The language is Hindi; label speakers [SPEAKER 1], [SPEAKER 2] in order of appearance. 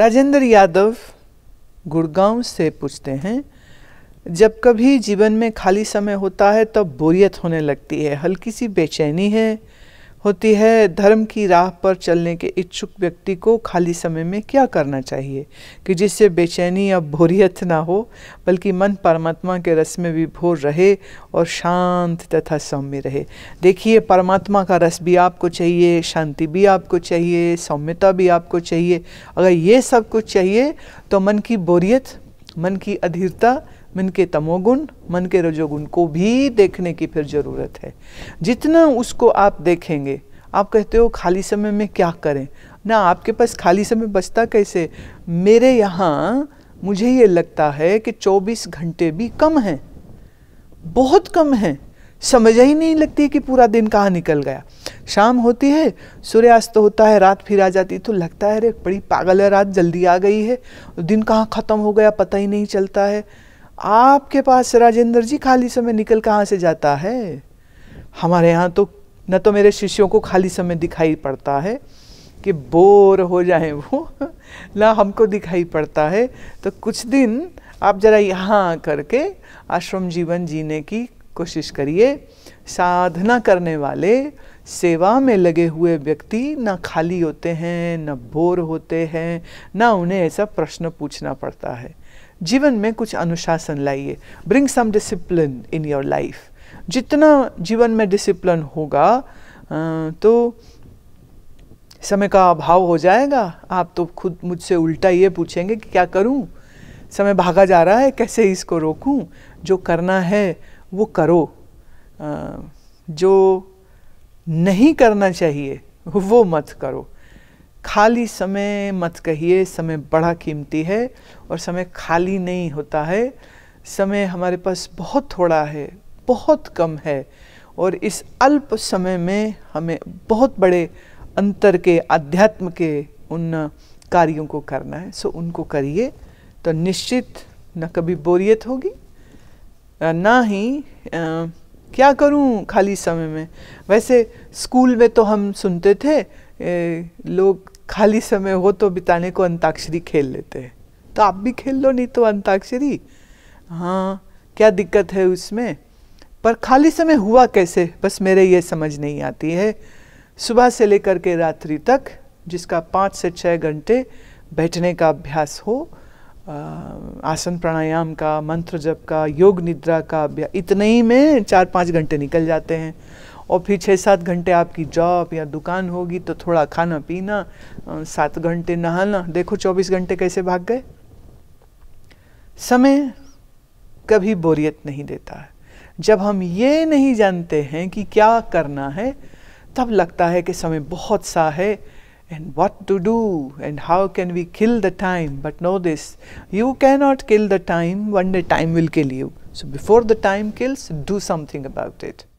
[SPEAKER 1] राजेंद्र यादव गुड़गांव से पूछते हैं जब कभी जीवन में खाली समय होता है तब तो बोरियत होने लगती है हल्की सी बेचैनी है होती है धर्म की राह पर चलने के इच्छुक व्यक्ति को खाली समय में क्या करना चाहिए कि जिससे बेचैनी या भोरियत ना हो बल्कि मन परमात्मा के रस में भी भोर रहे और शांत तथा सौम्य रहे देखिए परमात्मा का रस भी आपको चाहिए शांति भी आपको चाहिए सौम्यता भी आपको चाहिए अगर ये सब कुछ चाहिए तो मन की बोरियत मन की अधीरता मन के तमोगुण मन के रजोगुण को भी देखने की फिर ज़रूरत है जितना उसको आप देखेंगे आप कहते हो खाली समय में क्या करें ना आपके पास खाली समय बचता कैसे मेरे यहाँ मुझे ये लगता है कि 24 घंटे भी कम हैं बहुत कम हैं समझ ही नहीं लगती कि पूरा दिन कहाँ निकल गया शाम होती है सूर्यास्त होता है रात फिर आ जाती है तो लगता है अरे बड़ी पागल है रात जल्दी आ गई है दिन कहाँ ख़त्म हो गया पता ही नहीं चलता है आपके पास राजेंद्र जी खाली समय निकल कहाँ से जाता है हमारे यहाँ तो न तो मेरे शिष्यों को खाली समय दिखाई पड़ता है कि बोर हो जाए वो ना हमको दिखाई पड़ता है तो कुछ दिन आप ज़रा यहाँ करके आश्रम जीवन जीने की कोशिश करिए साधना करने वाले सेवा में लगे हुए व्यक्ति ना खाली होते हैं ना बोर होते हैं ना उन्हें ऐसा प्रश्न पूछना पड़ता है जीवन में कुछ अनुशासन लाइए bring some discipline in your life जितना जीवन में डिसिप्लिन होगा तो समय का अभाव हो जाएगा आप तो खुद मुझसे उल्टा ये पूछेंगे कि क्या करूं समय भागा जा रहा है कैसे इसको रोकूं जो करना है वो करो जो नहीं करना चाहिए वो मत करो खाली समय मत कहिए समय बड़ा कीमती है और समय खाली नहीं होता है समय हमारे पास बहुत थोड़ा है बहुत कम है और इस अल्प समय में हमें बहुत बड़े अंतर के अध्यात्म के उन कार्यों को करना है सो उनको करिए तो निश्चित न कभी बोरियत होगी ना ही आ, क्या करूं खाली समय में वैसे स्कूल में तो हम सुनते थे ए, लोग खाली समय हो तो बिताने को अंताक्षरी खेल लेते हैं तो आप भी खेल लो नहीं तो अंताक्षरी हाँ क्या दिक्कत है उसमें पर खाली समय हुआ कैसे बस मेरे ये समझ नहीं आती है सुबह से लेकर के रात्रि तक जिसका पाँच से छः घंटे बैठने का अभ्यास हो आसन प्राणायाम का मंत्र जप का योग निद्रा का अभ्यास इतने ही में चार पाँच घंटे निकल जाते हैं और फिर छः सात घंटे आपकी जॉब या दुकान होगी तो थोड़ा खाना पीना सात घंटे नहाना देखो चौबीस घंटे कैसे भाग गए समय कभी बोरियत नहीं देता है जब हम ये नहीं जानते हैं कि क्या करना है तब लगता है कि समय बहुत सा है and what to do and how can we kill the time. But know this you cannot kill the time, one day time will kill you. So before the time kills, do something about it.